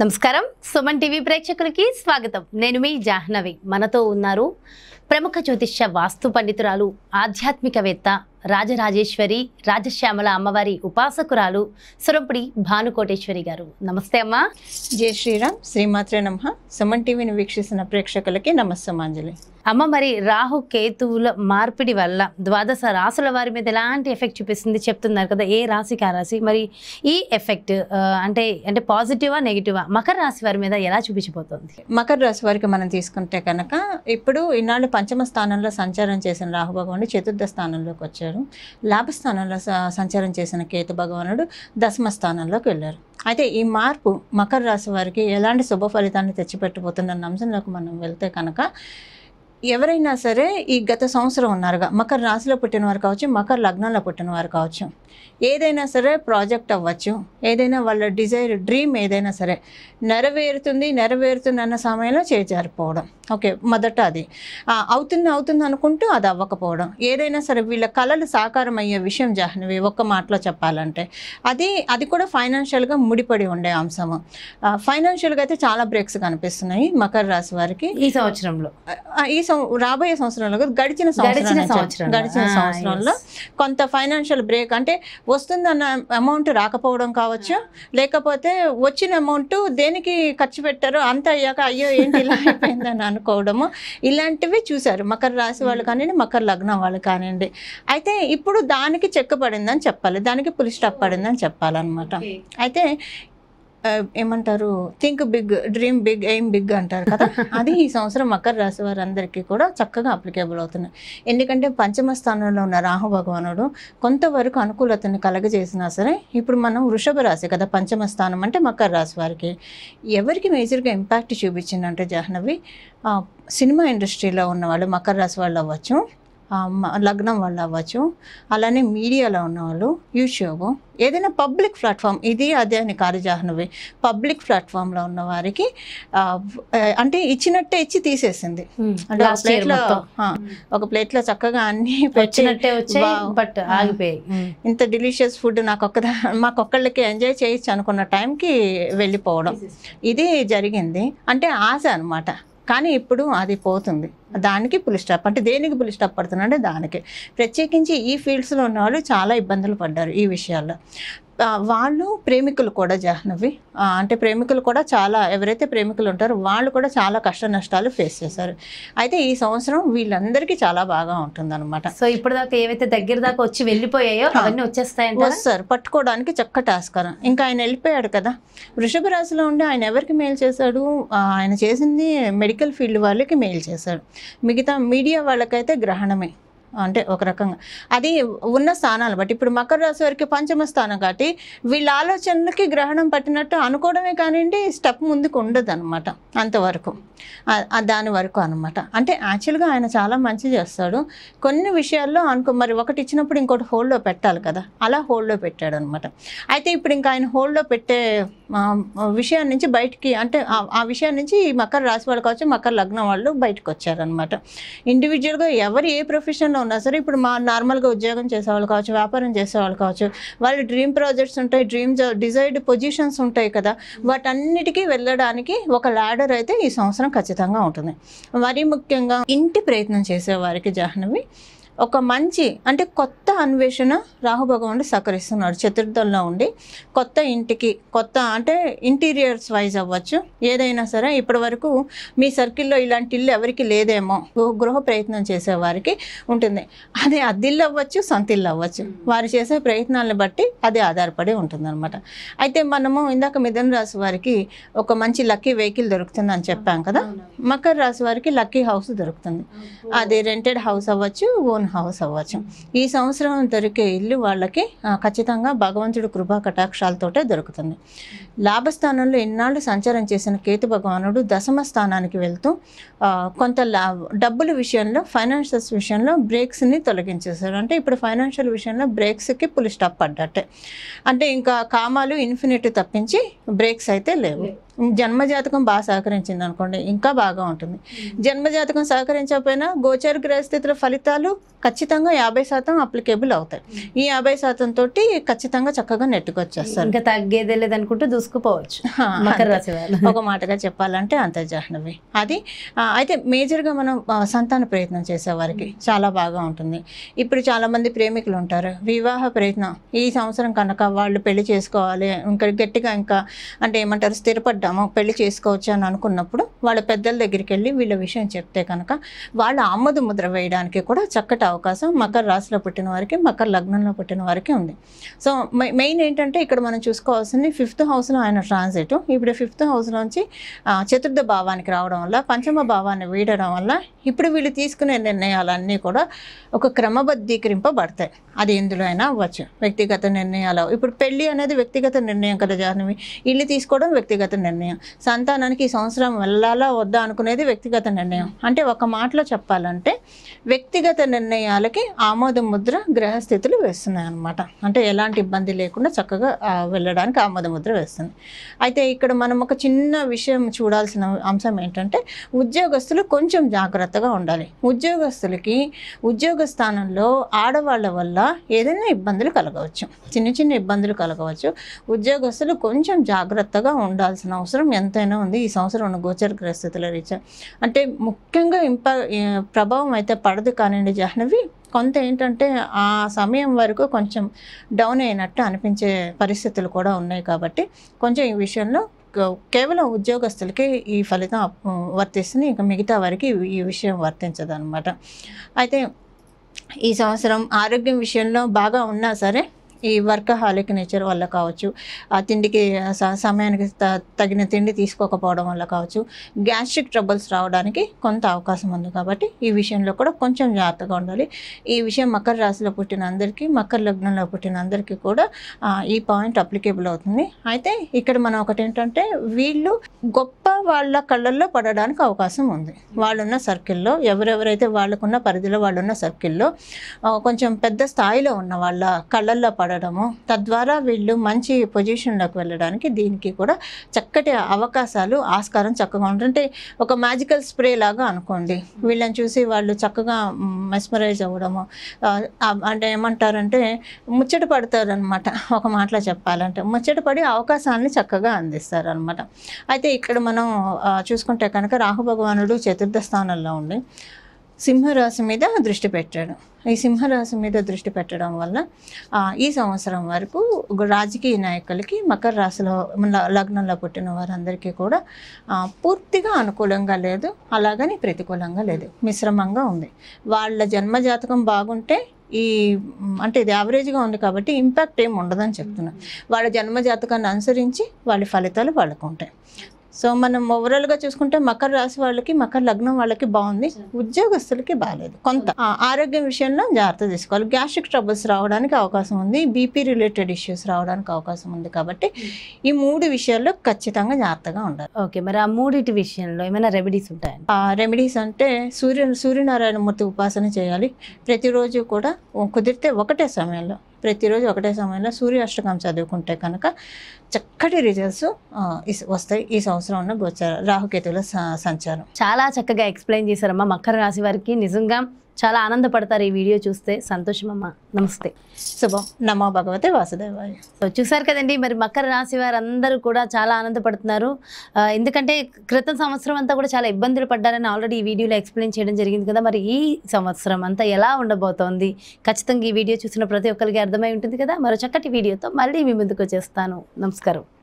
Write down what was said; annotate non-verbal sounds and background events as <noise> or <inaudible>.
నమస్కారం సుమన్ టీవీ ప్రేక్షకులకి స్వాగతం నేను మీ జాహ్నవి మనతో ఉన్నారు ప్రముఖ జ్యోతిష్య వాస్తు పండితురాలు ఆధ్యాత్మికవేత్త రాజరాజేశ్వరి రాజశ్యామల అమ్మవారి ఉపాసకురాలు సురంపుడి భానుకోటేశ్వరి గారు నమస్తే అమ్మా జయ శ్రీరామ్ శ్రీమాత్రే నమ సుమన్ టీవీని వీక్షిస్తున్న ప్రేక్షకులకి నమస్తమాంజలి అమ్మ మరి రాహు కేతువుల మార్పిడి వల్ల ద్వాదశ రాసుల వారి మీద ఎలాంటి ఎఫెక్ట్ చూపిస్తుంది చెప్తున్నారు కదా ఏ రాశికి ఆ రాశి మరి ఈ ఎఫెక్ట్ అంటే అంటే పాజిటివా నెగిటివా మకర రాశి వారి మీద ఎలా చూపించబోతోంది మకర రాశి వారికి మనం తీసుకుంటే కనుక ఇప్పుడు ఇన్నాళ్ళు పంచమ స్థానంలో సంచారం చేసిన రాహు భగవానుడు చతుర్థ స్థానంలోకి వచ్చారు వెళ్ళారు లాభస్థానంలో సంచారం చేసిన కేతు భగవానుడు దశమ స్థానంలోకి వెళ్ళారు అయితే ఈ మార్పు మకర రాశి వారికి ఎలాంటి శుభ ఫలితాన్ని తెచ్చిపెట్టబోతుందన్న అంశంలోకి మనం వెళ్తే కనుక ఎవరైనా సరే ఈ గత సంవత్సరం ఉన్నారుగా మకర రాశిలో పుట్టిన వారు కావచ్చు మకర లగ్నంలో పుట్టిన వారు కావచ్చు ఏదైనా సరే ప్రాజెక్ట్ అవ్వచ్చు ఏదైనా వాళ్ళ డిజైర్ డ్రీమ్ ఏదైనా సరే నెరవేరుతుంది నెరవేరుతుంది అన్న సమయంలో చేజారిపోవడం ఓకే మొదట అది అవుతుంది అవుతుంది అనుకుంటూ అది అవ్వకపోవడం ఏదైనా సరే వీళ్ళ కళలు సాకారం అయ్యే విషయం జాహ్నవి ఒక్క మాటలో చెప్పాలంటే అది అది కూడా ఫైనాన్షియల్గా ముడిపడి ఉండే అంశము ఫైనాన్షియల్గా అయితే చాలా బ్రేక్స్ కనిపిస్తున్నాయి మకర రాశి వారికి ఈ సంవత్సరంలో ఈ రాబోయే సంవత్సరంలో గడిచిన సంవత్సరం గడిచిన సంవత్సరంలో కొంత ఫైనాన్షియల్ బ్రేక్ అంటే వస్తుందన్న అమౌంట్ రాకపోవడం కావచ్చు లేకపోతే వచ్చిన అమౌంట్ దేనికి ఖర్చు పెట్టారో అంత అయ్యాక అయ్యో ఏంటి ఇలా అయిపోయిందని అనుకోవడము ఇలాంటివి చూశారు మకర రాశి వాళ్ళు కానివ్వండి మకర లగ్నం వాళ్ళు కానివ్వండి అయితే ఇప్పుడు దానికి చెక్క పడిందని చెప్పాలి దానికి పులిస్టాప్ స్టాప్ పడిందని చెప్పాలన్నమాట అయితే ఏమంటారు think big dream big aim big అంటారు కదా <laughs> అది ఈ సంవత్సరం మకర రాశి వారందరికీ కూడా చక్కగా అప్లికేబుల్ అవుతున్నాయి ఎందుకంటే పంచమ స్థానంలో ఉన్న రాహు భగవానుడు కొంతవరకు అనుకూలతను కలగజేసినా సరే ఇప్పుడు మనం వృషభ రాశి కదా పంచమ స్థానం అంటే మకర రాశి వారికి ఎవరికి మేజర్గా ఇంపాక్ట్ చూపించిందంటే జాహ్నవి సినిమా ఇండస్ట్రీలో ఉన్న వాళ్ళు మకర రాశి వాళ్ళు అవ్వచ్చు లగ్నం వల్ల అవ్వచ్చు అలానే మీడియాలో ఉన్నవాళ్ళు యూట్యూబ్ ఏదైనా పబ్లిక్ ప్లాట్ఫామ్ ఇది అదే అని కార్యజాహ్నవి పబ్లిక్ ప్లాట్ఫామ్లో ఉన్న వారికి అంటే ఇచ్చినట్టే ఇచ్చి తీసేసింది అంటే ఒక ప్లేట్లో ఒక ప్లేట్లో చక్కగా అన్ని <laughs> పెట్టినట్టే బట్ ఆగిపోయాయి ఇంత డిలీషియస్ ఫుడ్ నాకు ఒక్క మాకొక్కళ్ళకి ఎంజాయ్ చేయొచ్చు అనుకున్న టైంకి వెళ్ళిపోవడం ఇది జరిగింది అంటే ఆశ అనమాట కానీ ఇప్పుడు అది పోతుంది దానికి పులి స్టాప్ అంటే దేనికి పులి స్టాప్ పడుతుంది అంటే దానికి ప్రత్యేకించి ఈ ఫీల్డ్స్లో ఉన్నవాళ్ళు చాలా ఇబ్బందులు పడ్డారు ఈ విషయాల్లో వాళ్ళు ప్రేమికులు కూడా జాహ్నవి అంటే ప్రేమికులు కూడా చాలా ఎవరైతే ప్రేమికులు ఉంటారో వాళ్ళు కూడా చాలా కష్ట నష్టాలు ఫేస్ చేశారు అయితే ఈ సంవత్సరం వీళ్ళందరికీ చాలా బాగా ఉంటుంది అనమాట సో ఇప్పుడు దాకా ఏవైతే దగ్గర దాకా వచ్చి వెళ్ళిపోయాయో అవన్నీ వచ్చేస్తాయి వస్తారు పట్టుకోవడానికి చక్కటి ఆస్కారం ఇంకా ఆయన వెళ్ళిపోయాడు కదా వృషభ రాశిలో ఉండి ఆయన ఎవరికి మెయిల్ చేశాడు ఆయన చేసింది మెడికల్ ఫీల్డ్ వాళ్ళకి మెయిల్ చేశాడు మిగతా మీడియా వాళ్ళకైతే గ్రహణమే అంటే ఒక రకంగా అది ఉన్న స్థానాలు బట్టి ఇప్పుడు మకర రాశి వారికి పంచమ స్థానం కాబట్టి వీళ్ళ ఆలోచనలకి గ్రహణం పట్టినట్టు అనుకోవడమే కానివ్వండి స్టెప్ ముందుకు ఉండదు అనమాట అంతవరకు దాని వరకు అనమాట అంటే యాక్చువల్గా ఆయన చాలా మంచి చేస్తాడు కొన్ని విషయాల్లో అనుకో మరి ఒకటి ఇచ్చినప్పుడు ఇంకోటి హోల్డ్లో పెట్టాలి కదా అలా హోల్డ్లో పెట్టాడు అనమాట అయితే ఇప్పుడు ఇంకా ఆయన హోల్డ్లో పెట్టే విషయాన్ని నుంచి బయటికి అంటే ఆ విషయం నుంచి మకర రాశి వాళ్ళు కావచ్చు మకర లగ్నం వాళ్ళు బయటకు వచ్చారనమాట ఇండివిజువల్గా ఎవరు ఏ ప్రొఫెషన్లో ఉన్నా సరే ఇప్పుడు మా నార్మల్గా ఉద్యోగం చేసేవాళ్ళు కావచ్చు వ్యాపారం చేసేవాళ్ళు కావచ్చు వాళ్ళు డ్రీమ్ ప్రాజెక్ట్స్ ఉంటాయి డ్రీమ్ డిజైర్డ్ పొజిషన్స్ ఉంటాయి కదా వాటన్నిటికీ వెళ్ళడానికి ఒక లాడర్ అయితే ఈ సంవత్సరం ఖచ్చితంగా ఉంటుంది మరీ ముఖ్యంగా ఇంటి ప్రయత్నం చేసేవారికి జాహ్నవి ఒక మంచి అంటే కొత్త అన్వేషణ రాహు సహకరిస్తున్నాడు చతుర్థంలో ఉండి కొత్త ఇంటికి కొత్త అంటే ఇంటీరియర్స్ వైజ్ అవ్వచ్చు ఏదైనా సరే ఇప్పటి వరకు మీ సర్కిల్లో ఇలాంటి ఇల్లు ఎవరికి లేదేమో గృహ ప్రయత్నం చేసేవారికి ఉంటుంది అది అద్దిల్లు అవ్వచ్చు సంతిల్లు అవ్వచ్చు వారు చేసే ప్రయత్నాలను బట్టి అది ఆధారపడి ఉంటుందన్నమాట అయితే మనము ఇందాక మిథున రాశి వారికి ఒక మంచి లక్కీ వెహికల్ దొరుకుతుంది అని చెప్పాం కదా మకర రాశి వారికి లక్కీ హౌస్ దొరుకుతుంది అది రెంటెడ్ హౌస్ అవ్వచ్చు ఓన్ హౌస్ అవ్వచ్చు ఈ సంవత్సరం దొరికే ఇల్లు వాళ్ళకి ఖచ్చితంగా భగవంతుడు కృపా కటాక్షాలతోటే దొరుకుతుంది లాభస్థానంలో ఎన్నాళ్ళు సంచారం చేసిన కేతు భగవానుడు దశమ స్థానానికి వెళ్తూ కొంత లా డబ్బుల విషయంలో ఫైనాన్షియల్స్ విషయంలో బ్రేక్స్ని తొలగించేశారు అంటే ఇప్పుడు ఫైనాన్షియల్ విషయంలో బ్రేక్స్కి పులి స్టాప్ పడ్డట్టే అంటే ఇంకా కామాలు ఇన్ఫినిటీ తప్పించి బ్రేక్స్ అయితే లేవు జన్మజాతకం బాగా సహకరించింది అనుకోండి ఇంకా బాగా ఉంటుంది hmm. జన్మజాతకం సహకరించకపోయినా గోచర గ్రహస్థితుల ఫలితాలు ఖచ్చితంగా యాభై శాతం అప్లికేబుల్ అవుతాయి hmm. ఈ యాభై శాతం తోటి ఖచ్చితంగా చక్కగా నెట్టుకొచ్చేస్తారు ఇంకా తగ్గేదే లేదనుకుంటే దూసుకుపోవచ్చు ఒక మాటగా చెప్పాలంటే అంతర్జాహ్నవి అది అయితే మేజర్గా మనం సంతాన ప్రయత్నం చేసేవారికి hmm. చాలా బాగా ఉంటుంది ఇప్పుడు చాలామంది ప్రేమికులు ఉంటారు వివాహ ప్రయత్నం ఈ సంవత్సరం కనుక వాళ్ళు పెళ్లి చేసుకోవాలి ఇంకా గట్టిగా ఇంకా అంటే ఏమంటారు స్థిరపడ్డ మాకు పెళ్లి చేసుకోవచ్చు అని అనుకున్నప్పుడు వాళ్ళ పెద్దల దగ్గరికి వెళ్ళి వీళ్ళ విషయం చెప్తే కనుక వాళ్ళ ఆమోద ముద్ర వేయడానికి కూడా చక్కటి అవకాశం మకర రాశిలో పుట్టిన వారికి మకర లగ్నంలో పుట్టిన వారికి ఉంది సో మెయిన్ ఏంటంటే ఇక్కడ మనం చూసుకోవాల్సింది ఫిఫ్త్ హౌస్లో ఆయన ట్రాన్సిట్ ఇప్పుడు ఫిఫ్త్ హౌస్లోంచి చతుర్థ భావానికి రావడం వల్ల పంచమ భావాన్ని వీడడం వల్ల ఇప్పుడు వీళ్ళు తీసుకునే నిర్ణయాలన్నీ కూడా ఒక క్రమబద్ధీకరింపబడతాయి అది ఎందులో అయినా అవ్వచ్చు వ్యక్తిగత నిర్ణయాలు ఇప్పుడు పెళ్ళి అనేది వ్యక్తిగత నిర్ణయం కదా జాహ్నవి ఇల్లు తీసుకోవడం వ్యక్తిగత నిర్ణయం నిర్ణయం సంతానానికి ఈ సంవత్సరం వెళ్ళాలా వద్దా అనుకునేది వ్యక్తిగత నిర్ణయం అంటే ఒక మాటలో చెప్పాలంటే వ్యక్తిగత నిర్ణయాలకి ఆమోద ముద్ర గ్రహస్థితులు వేస్తున్నాయి అనమాట అంటే ఎలాంటి ఇబ్బంది లేకుండా చక్కగా వెళ్ళడానికి ఆమోద ముద్ర వేస్తుంది అయితే ఇక్కడ మనం ఒక చిన్న విషయం చూడాల్సిన అంశం ఏంటంటే ఉద్యోగస్తులు కొంచెం జాగ్రత్తగా ఉండాలి ఉద్యోగస్తులకి ఉద్యోగ స్థానంలో ఆడవాళ్ళ వల్ల ఏదైనా ఇబ్బందులు కలగవచ్చు చిన్న చిన్న ఇబ్బందులు కలగవచ్చు ఉద్యోగస్తులు కొంచెం జాగ్రత్తగా ఉండాల్సిన అవసరం ఎంతైనా ఉంది ఈ సంవత్సరం ఉన్న గోచర గ్రస్థితుల రీచ్ అంటే ముఖ్యంగా ఇంపా ప్రభావం అయితే పడదు కానివ్వండి జాహ్నవి కొంత ఏంటంటే ఆ సమయం వరకు కొంచెం డౌన్ అయినట్టు అనిపించే పరిస్థితులు కూడా ఉన్నాయి కాబట్టి కొంచెం ఈ విషయంలో కేవలం ఉద్యోగస్తులకి ఈ ఫలితం వర్తిస్తుంది ఇంకా మిగతా వారికి ఈ విషయం వర్తించదు అనమాట అయితే ఈ సంవత్సరం ఆరోగ్యం విషయంలో బాగా ఉన్నా సరే ఈ వర్కహాలిక్ నేచర్ వల్ల కావచ్చు ఆ తిండికి సమయానికి తగిన తిండి తీసుకోకపోవడం వల్ల కావచ్చు గ్యాస్ట్రిక్ ట్రబుల్స్ రావడానికి కొంత అవకాశం ఉంది కాబట్టి ఈ విషయంలో కూడా కొంచెం జాగ్రత్తగా ఉండాలి ఈ విషయం మకర రాశిలో పుట్టిన అందరికీ మకర లగ్నంలో పుట్టిన అందరికీ కూడా ఈ పాయింట్ అప్లికేబుల్ అవుతుంది అయితే ఇక్కడ మనం ఒకటి ఏంటంటే వీళ్ళు గొప్ప వాళ్ళ కళ్ళల్లో పడడానికి అవకాశం ఉంది వాళ్ళున్న సర్కిల్లో ఎవరెవరైతే వాళ్ళకున్న పరిధిలో వాళ్ళున్న సర్కిల్లో కొంచెం పెద్ద స్థాయిలో ఉన్న వాళ్ళ కళ్ళల్లో పడడము తద్వారా వీళ్ళు మంచి పొజిషన్లోకి వెళ్ళడానికి దీనికి కూడా చక్కటి అవకాశాలు ఆస్కారం చక్కగా ఉంటుంది ఒక మ్యాజికల్ స్ప్రే లాగా అనుకోండి వీళ్ళని చూసి వాళ్ళు చక్కగా మెస్మరైజ్ అవ్వడము అంటే ఏమంటారంటే ముచ్చట పడతారు అనమాట ఒక మాటలో చెప్పాలంటే ముచ్చట పడి అవకాశాలని చక్కగా అందిస్తారు అనమాట అయితే ఇక్కడ మనం చూసుకుంటే కనుక రాహు భగవానుడు చతుర్థ స్థానంలో ఉండి సింహరాశి మీద దృష్టి పెట్టాడు ఈ సింహరాశి మీద దృష్టి పెట్టడం వల్ల ఈ సంవత్సరం వరకు రాజకీయ నాయకులకి మకర రాశిలో లగ్నంలో పుట్టిన వారందరికీ కూడా పూర్తిగా అనుకూలంగా లేదు అలాగని ప్రతికూలంగా లేదు మిశ్రమంగా ఉంది వాళ్ళ జన్మజాతకం బాగుంటే ఈ అంటే ఇది యావరేజ్గా ఉంది కాబట్టి ఇంపాక్ట్ ఏమి ఉండదని చెప్తున్నాను వాళ్ళ జన్మ జాతకాన్ని అనుసరించి వాళ్ళ ఫలితాలు వాళ్ళకు ఉంటాయి సో మనం ఓవరాల్గా చూసుకుంటే మకర రాశి వాళ్ళకి మకర లగ్నం వాళ్ళకి బాగుంది ఉద్యోగస్తులకి బాగాలేదు కొంత ఆరోగ్యం విషయంలో జాగ్రత్త తీసుకోవాలి గ్యాస్ట్రిక్ ట్రబుల్స్ రావడానికి అవకాశం ఉంది బీపీ రిలేటెడ్ ఇష్యూస్ రావడానికి అవకాశం ఉంది కాబట్టి ఈ మూడు విషయాల్లో ఖచ్చితంగా జాగ్రత్తగా ఉండాలి ఓకే మరి ఆ మూడిటి విషయంలో ఏమైనా రెమెడీస్ ఉంటాయి రెమెడీస్ అంటే సూర్య సూర్యనారాయణ మూర్తి ఉపాసన చేయాలి ప్రతిరోజు కూడా కుదిరితే ఒకటే సమయంలో ప్రతిరోజు ఒకటే సమయంలో సూర్య అష్టకం చదువుకుంటే కనుక చక్కటి రిజల్ట్స్ వస్తాయి ఈ సంవత్సరం ఉన్న గోచార రాహుకేతుల సంచారం చాలా చక్కగా ఎక్స్ప్లెయిన్ చేశారమ్మా మకర రాశి వారికి నిజంగా చాలా ఆనందపడతారు ఈ వీడియో చూస్తే సంతోషమమ్మ నమస్తే శుభం నమో భగవతే వాసుదేవాయ సో చూసారు కదండి మరి మకర రాశి వారందరూ కూడా చాలా ఆనందపడుతున్నారు ఎందుకంటే క్రితం సంవత్సరం అంతా కూడా చాలా ఇబ్బందులు పడ్డారని ఆల్రెడీ ఈ వీడియోలో ఎక్స్ప్లెయిన్ చేయడం జరిగింది కదా మరి ఈ సంవత్సరం అంతా ఎలా ఉండబోతోంది ఖచ్చితంగా ఈ వీడియో చూసిన ప్రతి ఒక్కరికి అర్థమై ఉంటుంది కదా మరో చక్కటి వీడియోతో మళ్ళీ మీ ముందుకు వచ్చేస్తాను నమస్కారం